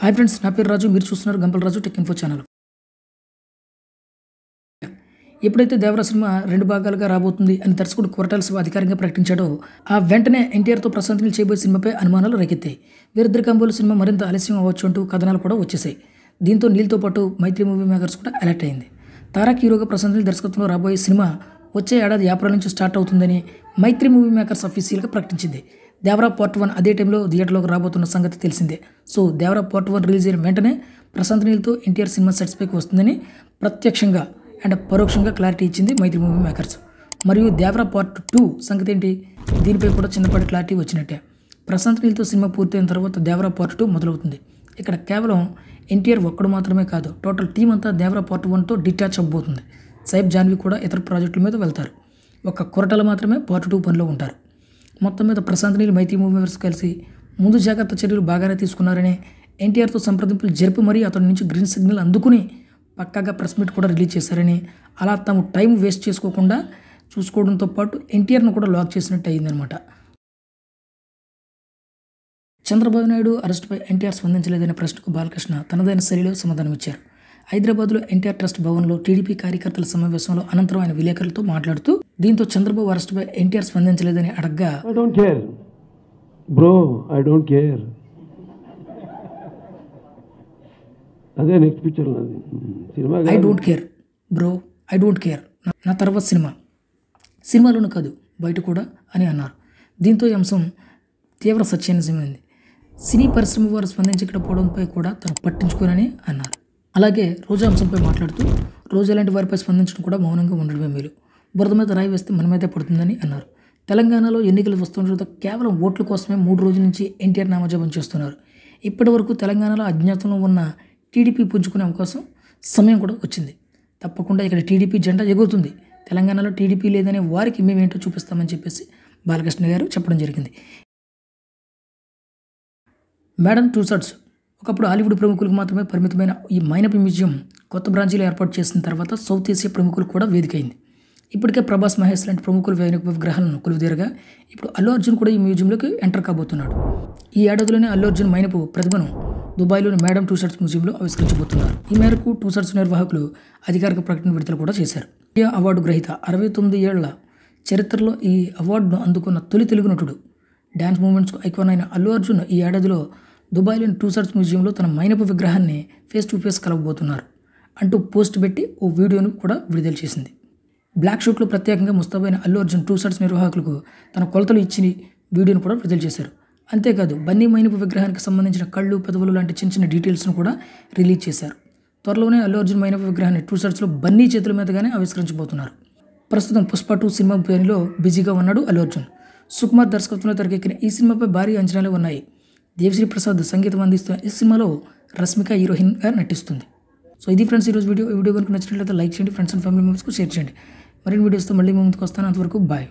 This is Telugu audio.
హాయ్ ఫ్రెండ్స్ నా పేరు రాజు మీరు చూస్తున్నారు గంపల రాజు టెక్ ఇన్ఫో ఛానల్ ఎప్పుడైతే దేవరా సినిమా రెండు భాగాలుగా రాబోతుంది అని దర్శకుడు కొరటాల శివ అధికారికంగా ప్రకటించాడో ఆ వెంటనే ఎన్టీఆర్తో ప్రశాంత్ చేయబోయే సినిమాపై అనుమానాలు రేకెత్తాయి వీరిద్దరి కంబోలు సినిమా మరింత ఆలస్యం అవ్వచ్చు అంటూ కథనాలు కూడా వచ్చేసాయి దీంతో నీళ్ళతో పాటు మైత్రి మూవీ మేకర్స్ కూడా అలర్ట్ అయింది తారక్ హీరోగా ప్రశాంత్ దర్శకత్వంలో రాబోయే సినిమా వచ్చే ఏడాది ఏప్రిల్ నుంచి స్టార్ట్ అవుతుందని మైత్రి మూవీ మేకర్స్ అఫీషియల్గా ప్రకటించింది దేవరా పార్ట్ వన్ అదే టైంలో థియేటర్లోకి రాబోతున్న సంగతి తెలిసిందే so Devara part one release అయిన వెంటనే ప్రశాంత్ నీల్తో ఎన్టీఆర్ సినిమా సెట్స్ పైకి వస్తుందని ప్రత్యక్షంగా అండ్ పరోక్షంగా క్లారిటీ ఇచ్చింది మైత్రి మూవీ మేకర్స్ మరియు దేవరా పార్ట్ టూ సంగతి ఏంటి దీనిపై కూడా చిన్నపాటి క్లారిటీ వచ్చినట్టే ప్రశాంత్ నీల్తో సినిమా పూర్తయిన తర్వాత దేవరా పార్ట్ టూ మొదలవుతుంది ఇక్కడ కేవలం ఎన్టీఆర్ ఒక్కడు మాత్రమే కాదు టోటల్ టీం అంతా దేవరా పార్ట్ వన్తో డిటాచ్ అవ్వబోతుంది సైబ్ జాన్వి కూడా ఇతర ప్రాజెక్టుల మీద వెళ్తారు ఒక కొరటలు మాత్రమే పార్ట్ టూ పనిలో ఉంటారు మొత్తం మీద ప్రశాంత్ నీళ్ళు మైత్రి మూవీవర్స్ కలిసి ముందు జాగ్రత్త చర్యలు బాగానే తీసుకున్నారని ఎన్టీఆర్తో సంప్రదింపులు జరిపి మరీ అతని నుంచి గ్రీన్ సిగ్నల్ అందుకుని పక్కాగా ప్రెస్ మీట్ కూడా రిలీజ్ చేశారని అలా తాము టైం వేస్ట్ చేసుకోకుండా చూసుకోవడంతో పాటు ఎన్టీఆర్ను కూడా లాక్ చేసినట్టు అయిందనమాట చంద్రబాబు నాయుడు అరెస్టుపై ఎన్టీఆర్ స్పందించలేదనే ప్రశ్నకు బాలకృష్ణ తనదైన శైలిలో సమాధానమిచ్చారు హైదరాబాద్లో ఎన్టీఆర్ ట్రస్ట్ భవన్లో టీడీపీ కార్యకర్తల సమావేశంలో అనంతరం ఆయన విలేకరులతో మాట్లాడుతూ దీంతో చంద్రబాబు అరెస్టుపై ఎన్టీఆర్ స్పందించలేదని అడగ్గా I don't care bro I don't care అదే I care bro I care నా తర్వాత సినిమా సినిమాలోనూ కాదు బయట కూడా అని అన్నారు దీంతో ఈ అంశం తీవ్ర సత్యాన్ని సినీ పరిశ్రమ వారు స్పందించకపోవడంపై కూడా తను పట్టించుకోనని అన్నారు అలాగే రోజా అంశంపై మాట్లాడుతూ రోజా లాంటి వారిపై స్పందించడం కూడా మౌనంగా ఉండడమే మేలు బురద మీద రాయి వేస్తే మన మీదే పడుతుందని అన్నారు తెలంగాణలో ఎన్నికలు వస్తుండటంతో కేవలం ఓట్ల కోసమే మూడు రోజుల నుంచి ఎన్టీఆర్ నామజపం చేస్తున్నారు ఇప్పటి వరకు తెలంగాణలో అజ్ఞాతంలో ఉన్న టీడీపీ పుంజుకునే అవకాశం సమయం కూడా వచ్చింది తప్పకుండా ఇక్కడ టీడీపీ జెండా ఎగురుతుంది తెలంగాణలో టీడీపీ లేదనే వారికి మేమేంటో చూపిస్తామని చెప్పేసి బాలకృష్ణ గారు చెప్పడం జరిగింది మేడం టూ షర్ట్స్ ఒకప్పుడు హాలీవుడ్ ప్రముఖులకు మాత్రమే పరిమితమైన ఈ మైనపు మ్యూజియం కొత్త బ్రాంచీలు ఏర్పాటు చేసిన తర్వాత సౌత్ ఏసియా ప్రముఖులు కూడా వేదికైంది ఇప్పటికే ప్రభాస్ మహేష్ లాంటి ప్రముఖులు వేణుక విగ్రహాలను కొలువుదీరగా ఇప్పుడు అల్లు అర్జున్ కూడా ఈ మ్యూజియంలోకి ఎంటర్ కాబోతున్నాడు ఈ ఏడాదిలోనే అల్లు అర్జున్ మైనపు ప్రతిభను దుబాయ్లోని మేడం టూ షర్ట్స్ మ్యూజియంలో ఆవిష్కరించబోతున్నారు ఈ మేరకు టూ షర్ట్స్ నిర్వాహకులు అధికారిక ప్రకటన విడుదల కూడా చేశారు ఇండియా అవార్డు గ్రహీత అరవై తొమ్మిది ఏళ్ల చరిత్రలో ఈ అవార్డును అందుకున్న తొలి తెలుగు నటుడు డ్యాన్స్ మూమెంట్స్ ఐకాన్ అయిన అల్లు అర్జున్ ఈ ఏడాదిలో దుబాయ్లోని టూసర్స్ మ్యూజియంలో తన మైనపు విగ్రహాన్ని ఫేస్ టు ఫేస్ కలవబోతున్నారు అంటూ పోస్ట్ పెట్టి ఓ వీడియోను కూడా విడుదల చేసింది బ్లాక్ షూట్లో ప్రత్యేకంగా ముస్తాబైన అల్లు అర్జున్ టూసర్స్ నిర్వాహకులకు తన కొలతలు ఇచ్చి వీడియోను కూడా విడుదల చేశారు అంతేకాదు బన్నీ మైనపు విగ్రహానికి సంబంధించిన కళ్ళు పెదవులు లాంటి చిన్న చిన్న డీటెయిల్స్ను కూడా రిలీజ్ చేశారు త్వరలోనే అల్లు అర్జున్ మైనపు విగ్రహాన్ని టూసర్స్లో బన్నీ చేతుల మీదుగానే ఆవిష్కరించబోతున్నారు ప్రస్తుతం పుష్ప టూ సినిమా పేరులో బిజీగా ఉన్నాడు అల్లు అర్జున్ సుకుమార్ దర్శకత్వంలో తెరకెక్కిన ఈ సినిమాపై భారీ అంచనాలు ఉన్నాయి దేవశ్రీ ప్రసాద్ సంగీతం అందిస్తున్న ఈ సినిమాలో రష్మిక హీరోయిన్గా నటిస్తుంది సో ఇది ఫ్రెండ్స్ ఈరోజు వీడియో వీడియో కనుక నచ్చినట్లయితే లైక్ చేయండి ఫ్రెండ్స్ అండ్ ఫ్యామిలీ మెంబర్స్కు షేర్ చేయండి మరిన్ని వీడియోస్తో మళ్ళీ ముందుకు వస్తాను అంతవరకు బాయ్